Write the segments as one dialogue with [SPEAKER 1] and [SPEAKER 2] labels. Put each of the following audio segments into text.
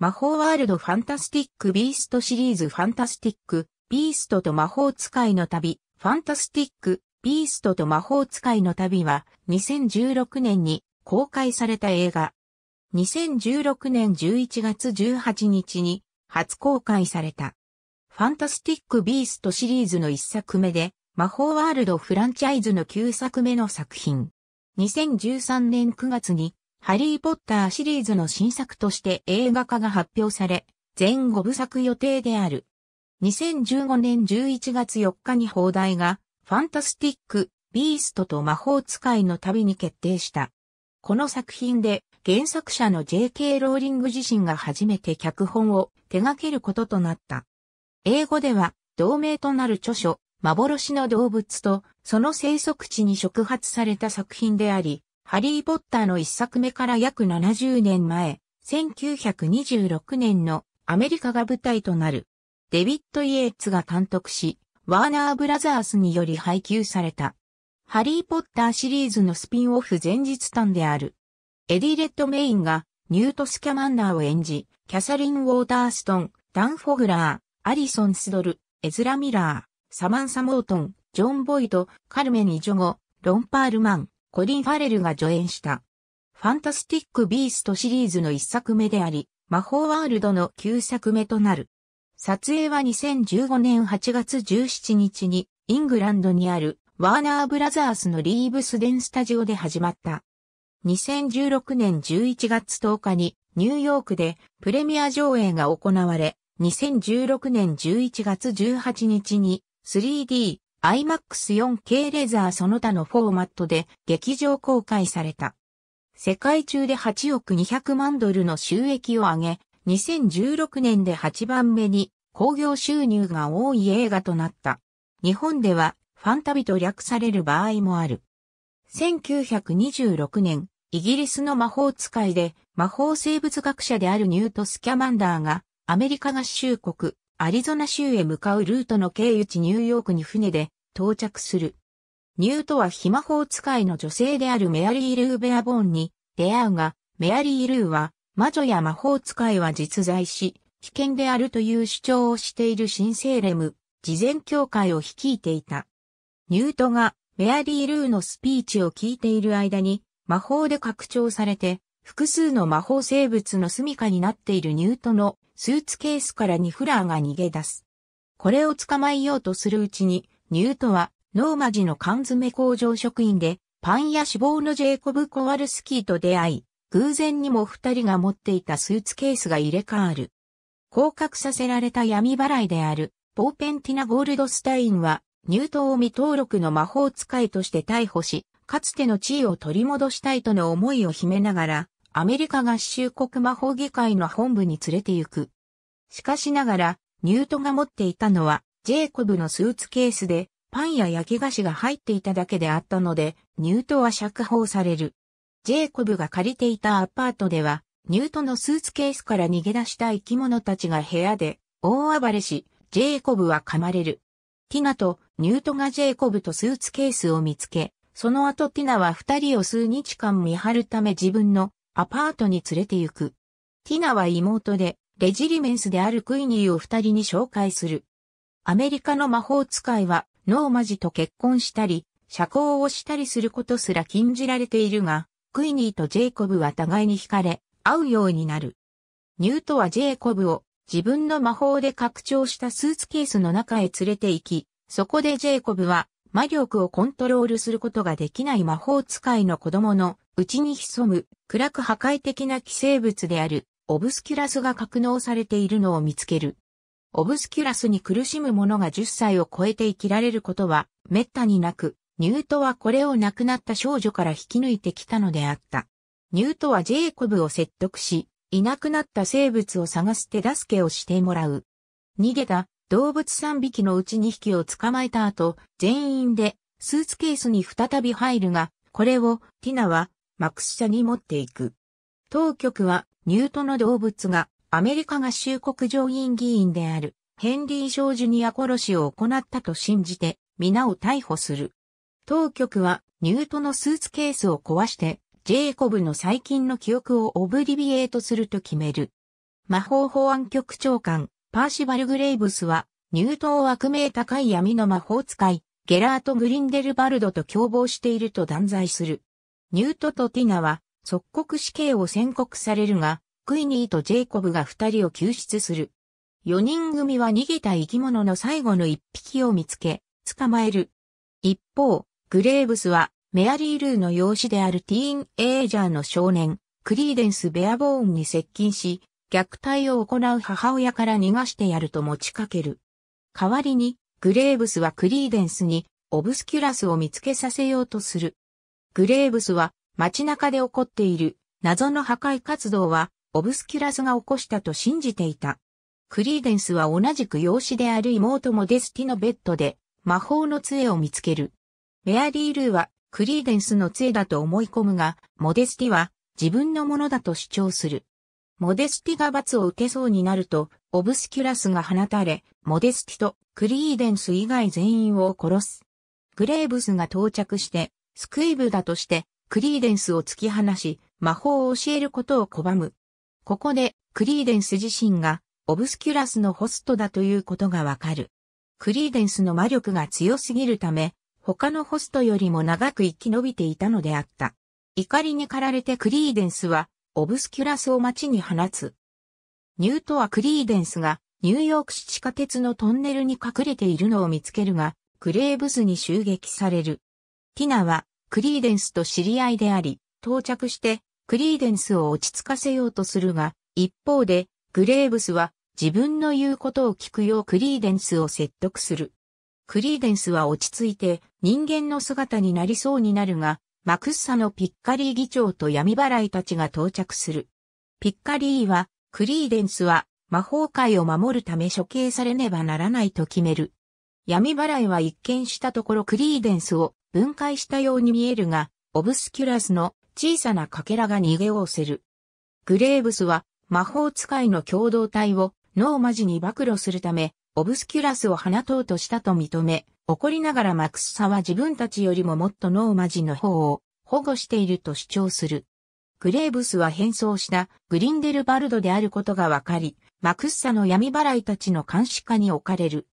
[SPEAKER 1] 魔法ワールドファンタスティックビーストシリーズファンタスティックビーストと魔法使いの旅ファンタスティックビーストと魔法使いの旅は2016年に公開された映画。2016年11月18日に初公開された。ファンタスティックビーストシリーズの1作目で魔法ワールドフランチャイズの9作目の作品。2013年9月にハリー・ポッターシリーズの新作として映画化が発表され、前後部作予定である。2015年11月4日に放題が、ファンタスティック、ビーストと魔法使いの旅に決定した。この作品で、原作者の J.K. ローリング自身が初めて脚本を手掛けることとなった。英語では、同名となる著書、幻の動物と、その生息地に触発された作品であり、ハリー・ポッターの一作目から約70年前、1926年のアメリカが舞台となる。デビッド・イエーツが監督し、ワーナー・ブラザースにより配給された。ハリー・ポッターシリーズのスピンオフ前日短である。エディ・レッド・メインがニュート・スキャマンダーを演じ、キャサリン・ウォーターストン、ダン・フォグラー、アリソン・スドル、エズラ・ミラー、サマンサ・モートン、ジョン・ボイド、カルメニ・ジョゴ、ロン・パールマン、コリン・ファレルが助演した。ファンタスティック・ビーストシリーズの一作目であり、魔法ワールドの9作目となる。撮影は2015年8月17日に、イングランドにあるワーナーブラザースのリーブスデンスタジオで始まった。2016年11月10日にニューヨークでプレミア上映が行われ、2016年11月18日に 3D IMAX4K レザーその他のフォーマットで劇場公開された。世界中で8億200万ドルの収益を上げ、2016年で8番目に興行収入が多い映画となった。日本ではファンタビと略される場合もある。1926年、イギリスの魔法使いで魔法生物学者であるニュート・スキャマンダーがアメリカ合衆国アリゾナ州へ向かうルートの経由地ニューヨークに船で到着する。ニュートは非魔法使いの女性であるメアリー・ルー・ベアボーンに出会うが、メアリー・ルーは魔女や魔法使いは実在し、危険であるという主張をしている新聖レム、事前協会を率いていた。ニュートがメアリー・ルーのスピーチを聞いている間に、魔法で拡張されて、複数の魔法生物の住処になっているニュートのスーツケースからニフラーが逃げ出す。これを捕まえようとするうちに、ニュートは、ノーマジの缶詰工場職員で、パン屋志望のジェイコブ・コワルスキーと出会い、偶然にも二人が持っていたスーツケースが入れ替わる。降格させられた闇払いである、ポーペンティナ・ゴールドスタインは、ニュートを未登録の魔法使いとして逮捕し、かつての地位を取り戻したいとの思いを秘めながら、アメリカ合衆国魔法議会の本部に連れて行く。しかしながら、ニュートが持っていたのは、ジェイコブのスーツケースでパンや焼き菓子が入っていただけであったので、ニュートは釈放される。ジェイコブが借りていたアパートでは、ニュートのスーツケースから逃げ出した生き物たちが部屋で大暴れし、ジェイコブは噛まれる。ティナとニュートがジェイコブとスーツケースを見つけ、その後ティナは二人を数日間見張るため自分のアパートに連れて行く。ティナは妹で、レジリメンスであるクイニーを二人に紹介する。アメリカの魔法使いは、ノーマジと結婚したり、社交をしたりすることすら禁じられているが、クイニーとジェイコブは互いに惹かれ、会うようになる。ニュートはジェイコブを自分の魔法で拡張したスーツケースの中へ連れて行き、そこでジェイコブは魔力をコントロールすることができない魔法使いの子供の内に潜む暗く破壊的な寄生物であるオブスキュラスが格納されているのを見つける。オブスキュラスに苦しむ者が10歳を超えて生きられることは滅多になく、ニュートはこれを亡くなった少女から引き抜いてきたのであった。ニュートはジェイコブを説得し、いなくなった生物を探す手助けをしてもらう。逃げた動物3匹のうち2匹を捕まえた後、全員でスーツケースに再び入るが、これをティナはマクス社に持っていく。当局はニュートの動物がアメリカ合衆国上院議員であるヘンリー・ショー・ジュニア殺しを行ったと信じて皆を逮捕する。当局はニュートのスーツケースを壊してジェイコブの最近の記憶をオブリビエートすると決める。魔法保安局長官パーシバル・グレイブスはニュートを悪名高い闇の魔法使いゲラート・グリンデルバルドと共謀していると断罪する。ニュートとティナは即刻死刑を宣告されるが、クイニーとジェイコブが二人を救出する。四人組は逃げた生き物の最後の一匹を見つけ、捕まえる。一方、グレーブスは、メアリー・ルーの養子であるティーン・エイジャーの少年、クリーデンス・ベアボーンに接近し、虐待を行う母親から逃がしてやると持ちかける。代わりに、グレーブスはクリーデンスに、オブスキュラスを見つけさせようとする。グレーブスは、街中で起こっている、謎の破壊活動は、オブスキュラスが起こしたと信じていた。クリーデンスは同じく養子である妹モデスティのベッドで魔法の杖を見つける。メアリー・ルーはクリーデンスの杖だと思い込むが、モデスティは自分のものだと主張する。モデスティが罰を受けそうになると、オブスキュラスが放たれ、モデスティとクリーデンス以外全員を殺す。グレーブスが到着して、スクイブだとして、クリーデンスを突き放し、魔法を教えることを拒む。ここでクリーデンス自身がオブスキュラスのホストだということがわかる。クリーデンスの魔力が強すぎるため、他のホストよりも長く生き延びていたのであった。怒りに駆られてクリーデンスは、オブスキュラスを街に放つ。ニュートはクリーデンスが、ニューヨーク市地下鉄のトンネルに隠れているのを見つけるが、クレーブスに襲撃される。ティナは、クリーデンスと知り合いであり、到着して、クリーデンスを落ち着かせようとするが、一方で、グレーブスは自分の言うことを聞くようクリーデンスを説得する。クリーデンスは落ち着いて人間の姿になりそうになるが、マクッサのピッカリー議長と闇払いたちが到着する。ピッカリーは、クリーデンスは魔法界を守るため処刑されねばならないと決める。闇払いは一見したところクリーデンスを分解したように見えるが、オブスキュラスの小さな欠片が逃げおせる。グレーブスは魔法使いの共同体をノーマジに暴露するため、オブスキュラスを放とうとしたと認め、怒りながらマクスサは自分たちよりももっとノーマジの方を保護していると主張する。グレーブスは変装したグリンデルバルドであることがわかり、マクッサの闇払いたちの監視下に置かれる。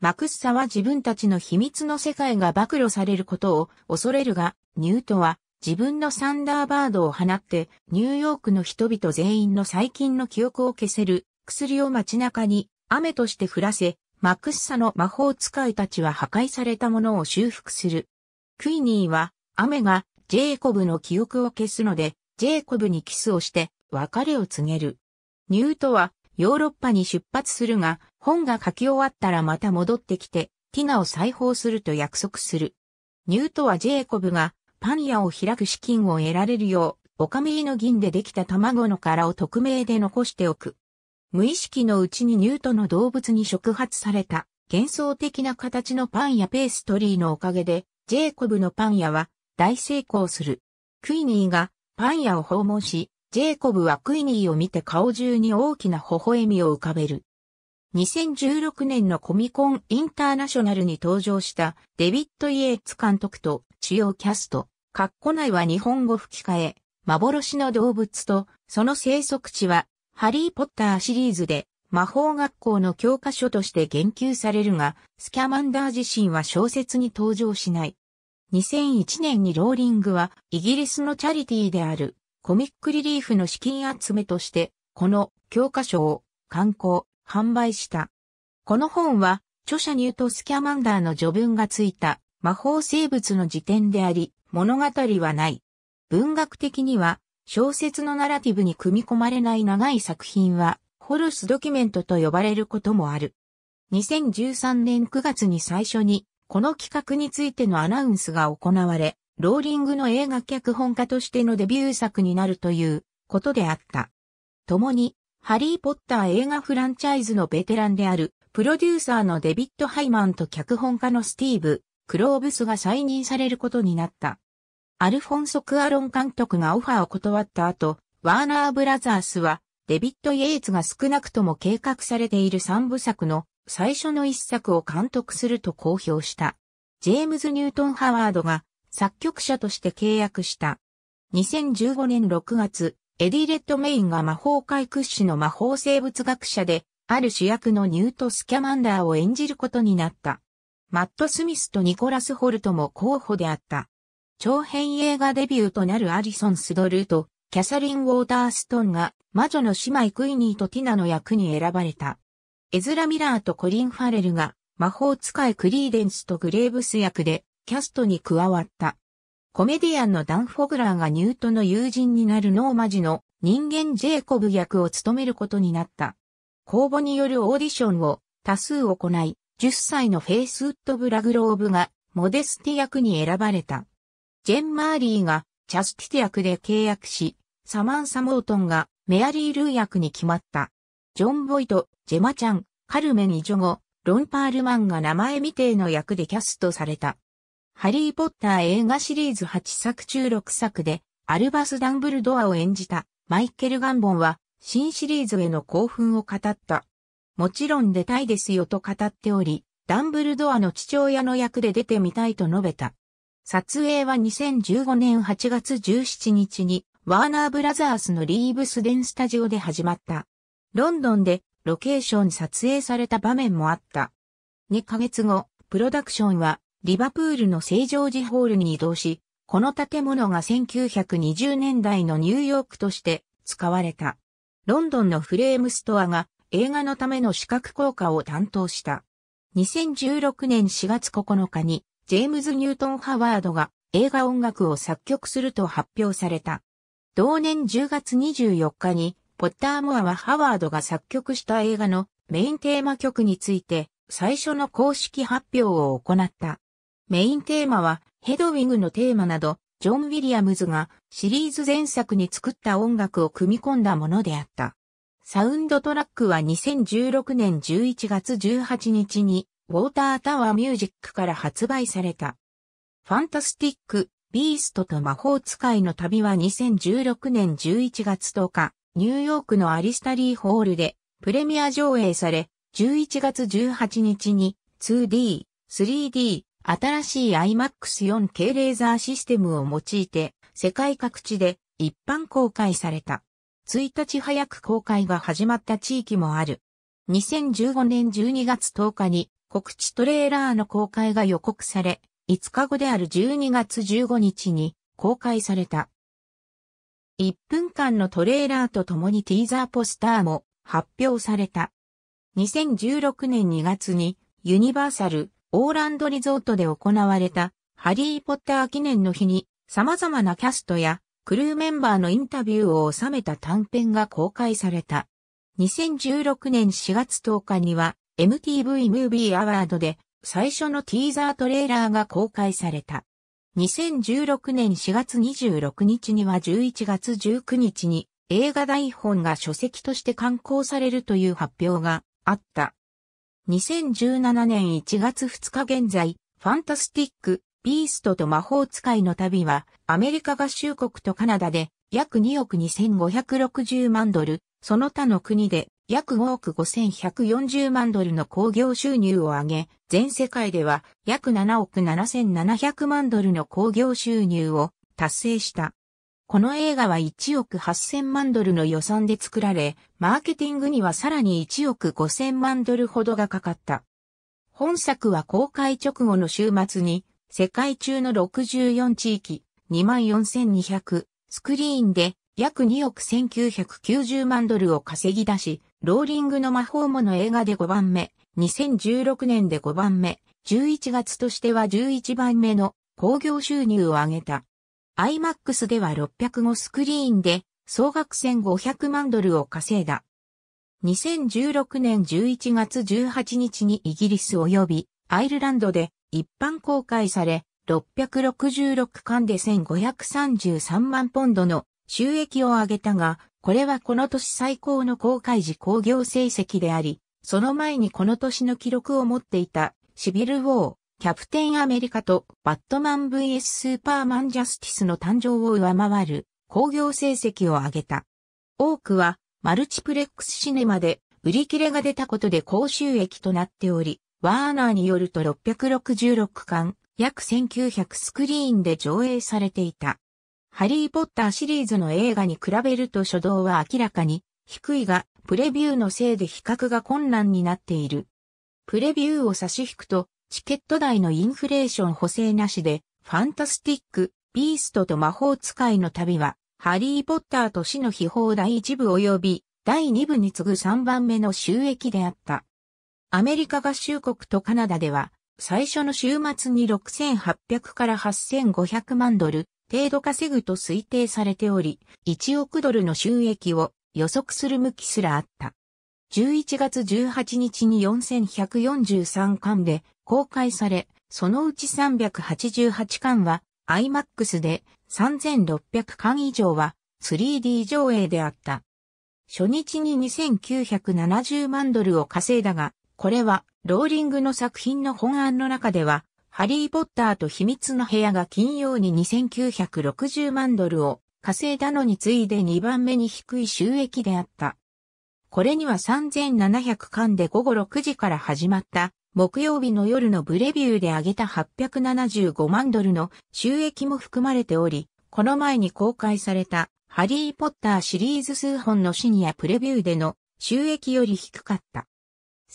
[SPEAKER 1] マクッサは自分たちの秘密の世界が暴露されることを恐れるが、ニュートは自分のサンダーバードを放って、ニューヨークの人々全員の最近の記憶を消せる薬を街中に雨として降らせ、マクッサの魔法使いたちは破壊されたものを修復する。クイニーは、雨がジェイコブの記憶を消すので、ジェイコブにキスをして、別れを告げる。ニュートは、ヨーロッパに出発するが、本が書き終わったらまた戻ってきて、ティナを再放すると約束する。ニュートはジェイコブがパン屋を開く資金を得られるよう、おイの銀でできた卵の殻を匿名で残しておく。無意識のうちにニュートの動物に触発された幻想的な形のパン屋ペーストリーのおかげで、ジェイコブのパン屋は大成功する。クイニーがパン屋を訪問し、ジェイコブはクイニーを見て顔中に大きな微笑みを浮かべる。2016年のコミコンインターナショナルに登場したデビッド・イエーツ監督と主要キャスト、ッコ内は日本語吹き替え、幻の動物と、その生息地は、ハリーポッターシリーズで、魔法学校の教科書として言及されるが、スキャマンダー自身は小説に登場しない。2001年にローリングは、イギリスのチャリティーである、コミックリリーフの資金集めとして、この教科書を刊行、販売した。この本は、著者に言うとスキャマンダーの序文がついた魔法生物の辞典であり、物語はない。文学的には、小説のナラティブに組み込まれない長い作品は、ホルスドキュメントと呼ばれることもある。2013年9月に最初に、この企画についてのアナウンスが行われ、ローリングの映画脚本家としてのデビュー作になるということであった。共に、ハリー・ポッター映画フランチャイズのベテランである、プロデューサーのデビッド・ハイマンと脚本家のスティーブ・クローブスが再任されることになった。アルフォンソ・クアロン監督がオファーを断った後、ワーナー・ブラザースは、デビッド・イエイツが少なくとも計画されている三部作の最初の一作を監督すると公表した。ジェームズ・ニュートン・ハワードが作曲者として契約した。2015年6月、エディ・レッドメインが魔法界屈指の魔法生物学者で、ある主役のニュート・スキャマンダーを演じることになった。マット・スミスとニコラス・ホルトも候補であった。長編映画デビューとなるアリソン・スドルーとキャサリン・ウォーターストンが魔女の姉妹クイニーとティナの役に選ばれた。エズラ・ミラーとコリン・ファレルが魔法使いクリーデンスとグレーブス役でキャストに加わった。コメディアンのダン・フォグラーがニュートの友人になるノーマジの人間ジェイコブ役を務めることになった。公募によるオーディションを多数行い、10歳のフェイスウッド・ブラグローブがモデスティ役に選ばれた。ジェン・マーリーがチャスティテ役で契約し、サマンサ・モートンがメアリー・ルー役に決まった。ジョン・ボイト、ジェマちゃん、カルメン・イジョゴ、ロン・パールマンが名前未定の役でキャストされた。ハリー・ポッター映画シリーズ8作中6作で、アルバス・ダンブルドアを演じたマイケル・ガンボンは、新シリーズへの興奮を語った。もちろん出たいですよと語っており、ダンブルドアの父親の役で出てみたいと述べた。撮影は2015年8月17日に、ワーナーブラザースのリーブスデンスタジオで始まった。ロンドンでロケーション撮影された場面もあった。2ヶ月後、プロダクションはリバプールの成城寺ホールに移動し、この建物が1920年代のニューヨークとして使われた。ロンドンのフレームストアが映画のための視覚効果を担当した。2016年4月9日に、ジェームズ・ニュートン・ハワードが映画音楽を作曲すると発表された。同年10月24日に、ポッター・モアはハワードが作曲した映画のメインテーマ曲について、最初の公式発表を行った。メインテーマは、ヘドウィングのテーマなど、ジョン・ウィリアムズがシリーズ前作に作った音楽を組み込んだものであった。サウンドトラックは2016年11月18日に、ウォータータワーミュージックから発売された。ファンタスティック、ビーストと魔法使いの旅は2016年11月10日、ニューヨークのアリスタリーホールでプレミア上映され、11月18日に 2D、3D、新しい iMAX4K レーザーシステムを用いて世界各地で一般公開された。1日早く公開が始まった地域もある。2015年12月10日に告知トレーラーの公開が予告され、5日後である12月15日に公開された。1分間のトレーラーと共にティーザーポスターも発表された。2016年2月にユニバーサルオーランドリゾートで行われたハリーポッター記念の日に様々なキャストやクルーメンバーのインタビューを収めた短編が公開された。2016年4月10日には MTV ムービーアワードで最初のティーザートレーラーが公開された。2016年4月26日には11月19日に映画台本が書籍として刊行されるという発表があった。2017年1月2日現在、ファンタスティック、ビーストと魔法使いの旅は、アメリカ合衆国とカナダで約2億2560万ドル、その他の国で約5億5140万ドルの興行収入を上げ、全世界では約7億7700万ドルの興行収入を達成した。この映画は1億8000万ドルの予算で作られ、マーケティングにはさらに1億5000万ドルほどがかかった。本作は公開直後の週末に世界中の64地域、24,200スクリーンで約2億1990万ドルを稼ぎ出し、ローリングの魔法もの映画で5番目、2016年で5番目、11月としては11番目の興行収入を上げた。IMAX では605スクリーンで総額1500万ドルを稼いだ。2016年11月18日にイギリス及びアイルランドで一般公開され、666巻で1533万ポンドの収益を上げたが、これはこの年最高の公開時興行成績であり、その前にこの年の記録を持っていたシビル・ウォー、キャプテン・アメリカとバットマン VS スーパーマン・ジャスティスの誕生を上回る興行成績を上げた。多くはマルチプレックスシネマで売り切れが出たことで高収益となっており、ワーナーによると666巻、約1900スクリーンで上映されていた。ハリー・ポッターシリーズの映画に比べると初動は明らかに低いが、プレビューのせいで比較が困難になっている。プレビューを差し引くと、チケット代のインフレーション補正なしで、ファンタスティック、ビーストと魔法使いの旅は、ハリー・ポッターと死の秘宝第1部及び第2部に次ぐ3番目の収益であった。アメリカ合衆国とカナダでは、最初の週末に6800から8500万ドル程度稼ぐと推定されており、1億ドルの収益を予測する向きすらあった。11月18日に4143巻で公開され、そのうち388巻は IMAX で3600巻以上は 3D 上映であった。初日に2970万ドルを稼いだが、これは、ローリングの作品の本案の中では、ハリー・ポッターと秘密の部屋が金曜に2960万ドルを稼いだのに次いで2番目に低い収益であった。これには3700巻で午後6時から始まった木曜日の夜のブレビューで上げた875万ドルの収益も含まれており、この前に公開されたハリー・ポッターシリーズ数本のシニアプレビューでの収益より低かった。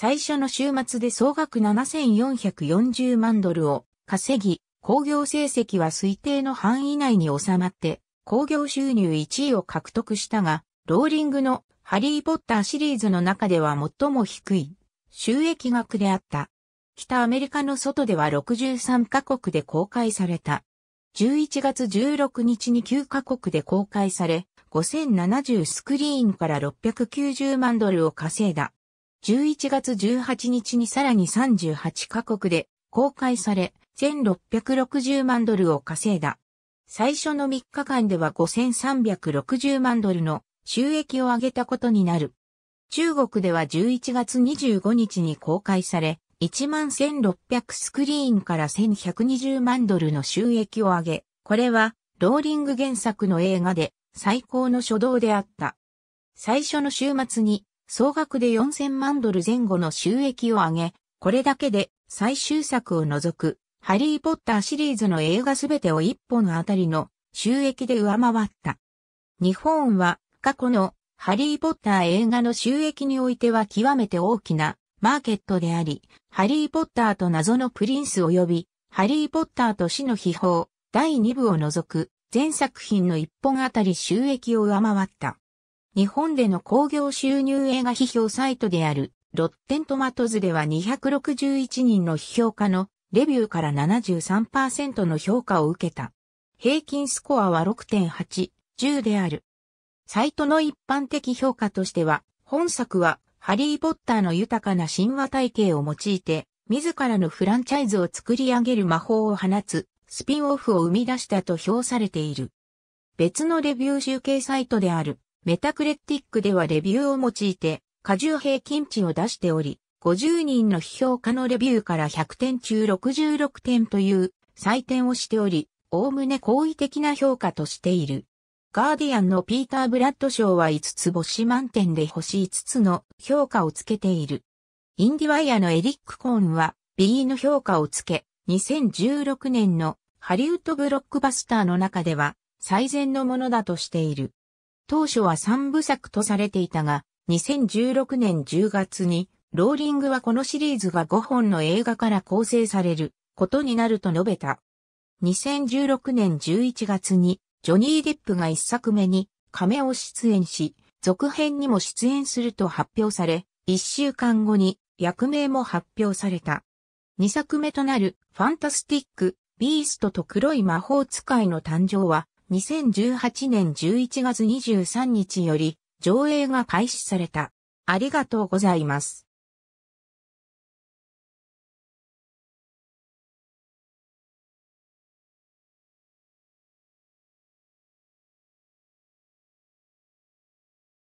[SPEAKER 1] 最初の週末で総額7440万ドルを稼ぎ、工業成績は推定の範囲内に収まって、工業収入1位を獲得したが、ローリングのハリー・ポッターシリーズの中では最も低い収益額であった。北アメリカの外では63カ国で公開された。11月16日に9カ国で公開され、5070スクリーンから690万ドルを稼いだ。11月18日にさらに38カ国で公開され、1660万ドルを稼いだ。最初の3日間では5360万ドルの収益を上げたことになる。中国では11月25日に公開され、11600スクリーンから1120万ドルの収益を上げ、これはローリング原作の映画で最高の初動であった。最初の週末に総額で4000万ドル前後の収益を上げ、これだけで最終作を除く、ハリー・ポッターシリーズの映画すべてを1本あたりの収益で上回った。日本は過去のハリー・ポッター映画の収益においては極めて大きなマーケットであり、ハリー・ポッターと謎のプリンス及び、ハリー・ポッターと死の秘宝第2部を除く全作品の1本あたり収益を上回った。日本での興行収入映画批評サイトであるロッテントマトズでは261人の批評家のレビューから73%の評価を受けた。平均スコアは6.8、10である。サイトの一般的評価としては、本作はハリー・ポッターの豊かな神話体系を用いて、自らのフランチャイズを作り上げる魔法を放つ、スピンオフを生み出したと評されている。別のレビュー集計サイトである、メタクレティックではレビューを用いて、過重平均値を出しており、50人の批評家のレビューから100点中66点という採点をしており、おおむね好意的な評価としている。ガーディアンのピーター・ブラッド賞は5つ星満点で星5つの評価をつけている。インディワイアのエリック・コーンは B の評価をつけ、2016年のハリウッドブロックバスターの中では最善のものだとしている。当初は三部作とされていたが、2016年10月に、ローリングはこのシリーズが5本の映画から構成されることになると述べた。2016年11月に、ジョニー・デップが1作目に、亀を出演し、続編にも出演すると発表され、1週間後に役名も発表された。2作目となるファンタスティック、ビーストと黒い魔法使いの誕生は2018年11月23日より上映が開始された。ありがとうございます。